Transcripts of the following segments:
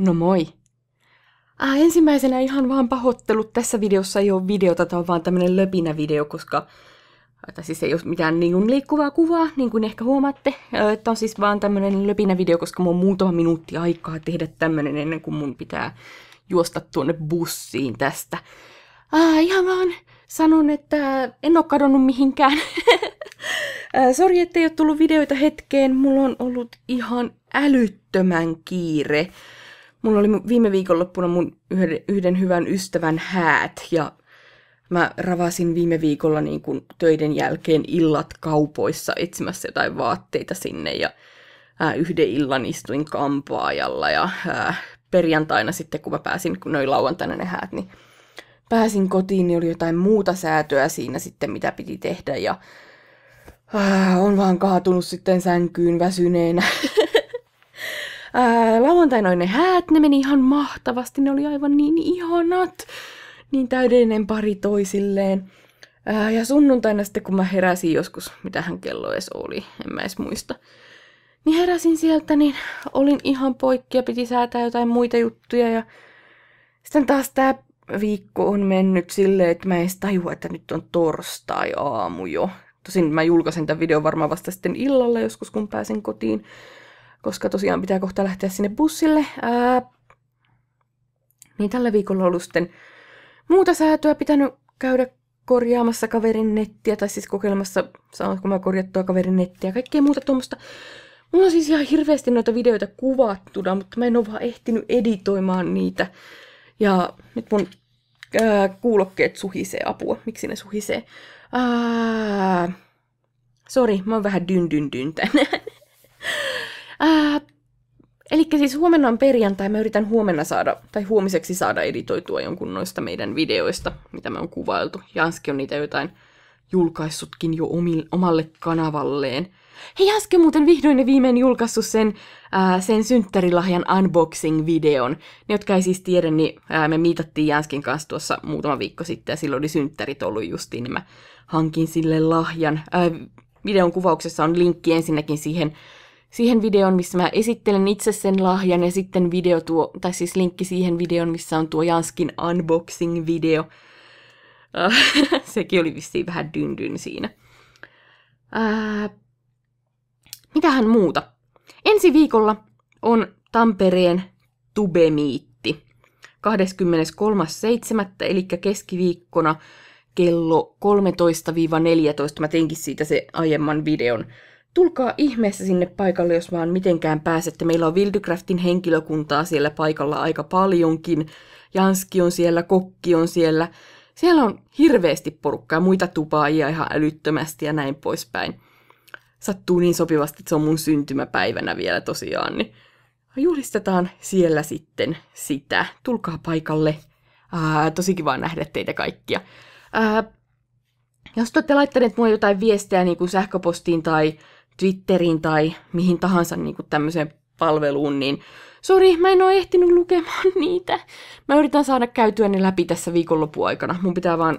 No moi! Äh, ensimmäisenä ihan vaan pahoittelut. Tässä videossa ei ole videota, tämä on vaan tämmöinen löpinä video, koska äh, tai siis ei ole mitään niin liikkuvaa kuvaa, niin kuin ehkä huomaatte. Äh, tämä on siis vaan tämmöinen löpinä video, koska mun on muutama minuutti aikaa tehdä tämmöinen ennen kuin mun pitää juosta tuonne bussiin tästä. Äh, ihan vaan sanon, että en ole kadonnut mihinkään. Äh, sori, ettei ole tullut videoita hetkeen. Mulla on ollut ihan älyttömän kiire. Mulla oli viime viikonloppuna mun yhden, yhden hyvän ystävän häät ja mä ravasin viime viikolla niin kun töiden jälkeen illat kaupoissa etsimässä jotain vaatteita sinne ja ää, yhden illan istuin kampaajalla ja ää, perjantaina sitten, kun mä pääsin, kun noin lauantaina ne häät, niin pääsin kotiin, niin oli jotain muuta säätöä siinä sitten, mitä piti tehdä ja ää, on vaan kaatunut sitten sänkyyn väsyneenä. Ää, lauantaina ne häät, ne meni ihan mahtavasti, ne oli aivan niin ihanat. Niin täydellinen pari toisilleen. Ää, ja sunnuntaina sitten, kun mä heräsin joskus, mitä hän kello edes oli, en mä edes muista. Niin heräsin sieltä, niin olin ihan poikki ja piti säätää jotain muita juttuja. Ja sitten taas tää viikko on mennyt silleen, että mä en edes tajua, että nyt on torstai-aamu jo. Tosin mä julkaisen tämän videon varmaan vasta sitten illalla joskus, kun pääsen kotiin koska tosiaan pitää kohta lähteä sinne bussille. Ää, niin tällä viikolla on ollut sitten muuta säätöä pitänyt käydä korjaamassa kaverin nettiä, tai siis kokeilemassa, saanko mä korjattua kaverin nettiä, kaikkea muuta tuommoista. Mulla on siis ihan hirveästi noita videoita kuvattuna, mutta mä en ole vaan ehtinyt editoimaan niitä. Ja nyt mun ää, kuulokkeet suhisee apua. Miksi ne suhisee? sori, mä oon vähän dyn dyn dyn tänään. Eli siis huomenna on perjantai, mä yritän huomenna saada, tai huomiseksi saada editoitua jonkun noista meidän videoista, mitä me on kuvailtu. Janski on niitä jotain julkaissutkin jo omille, omalle kanavalleen. Hei, Janski on muuten vihdoin ja viimein julkaissut sen, ää, sen synttärilahjan unboxing-videon. Ne, jotka ei siis tiedä, niin ää, me miitattiin Janskin kanssa tuossa muutama viikko sitten, ja silloin oli synttärit ollut justiin, niin mä hankin sille lahjan. Ää, videon kuvauksessa on linkki ensinnäkin siihen siihen videon, missä mä esittelen itse sen lahjan ja sitten video tuo, tai siis linkki siihen videon, missä on tuo Janskin unboxing-video. Äh, ah, Sekin oli vissiin vähän dyndyn siinä. Äh, mitähän muuta? Ensi viikolla on Tampereen tubemiitti. 23.7. eli keskiviikkona kello 13-14. Mä teinkin siitä se aiemman videon. Tulkaa ihmeessä sinne paikalle, jos vaan mitenkään pääsette. Meillä on Wildcraftin henkilökuntaa siellä paikalla aika paljonkin. Janski on siellä, kokki on siellä. Siellä on hirveästi porukkaa, muita tupaajia ihan älyttömästi ja näin poispäin. Sattuu niin sopivasti, että se on mun syntymäpäivänä vielä tosiaan, niin julistetaan siellä sitten sitä. Tulkaa paikalle. Ää, tosi kiva nähdä teitä kaikkia. Ää, jos te olette laittaneet mulle jotain viestejä niin kuin sähköpostiin tai Twitteriin tai mihin tahansa niin kuin tämmöiseen palveluun, niin sori, mä en ole ehtinyt lukemaan niitä. Mä yritän saada käytyä ne läpi tässä aikana. Mun pitää vaan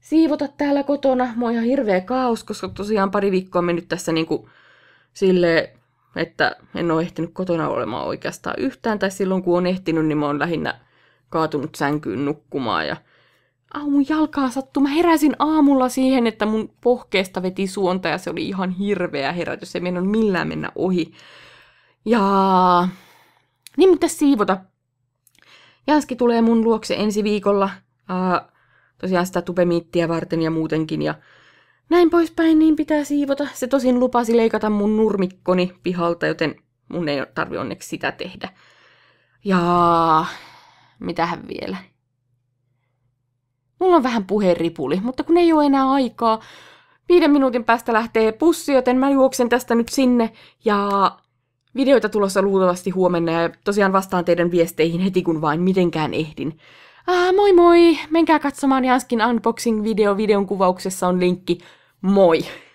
siivota täällä kotona. Mua on ihan hirveä kaos, koska tosiaan pari viikkoa mennyt tässä kuin niinku sille, että en ole ehtinyt kotona olemaan oikeastaan yhtään. Tai silloin kun on ehtinyt, niin mä oon lähinnä kaatunut sänkyyn nukkumaan ja Au, mun jalkaa sattuu. Mä heräsin aamulla siihen, että mun pohkeesta veti suonta ja se oli ihan hirveä herätys. Se on millään mennä ohi. Ja niin mitä siivota. Janski tulee mun luokse ensi viikolla. Äh, tosiaan sitä tupemiittiä varten ja muutenkin. Ja näin poispäin, niin pitää siivota. Se tosin lupasi leikata mun nurmikkoni pihalta, joten mun ei tarvi onneksi sitä tehdä. Ja mitähän vielä? Mulla on vähän puheripuli, mutta kun ei ole enää aikaa. Viiden minuutin päästä lähtee pussi, joten mä juoksen tästä nyt sinne ja videoita tulossa luultavasti huomenna ja tosiaan vastaan teidän viesteihin heti kun vain mitenkään ehdin. Ää, ah, moi moi! Menkää katsomaan Janskin unboxing-video. Videon kuvauksessa on linkki. Moi!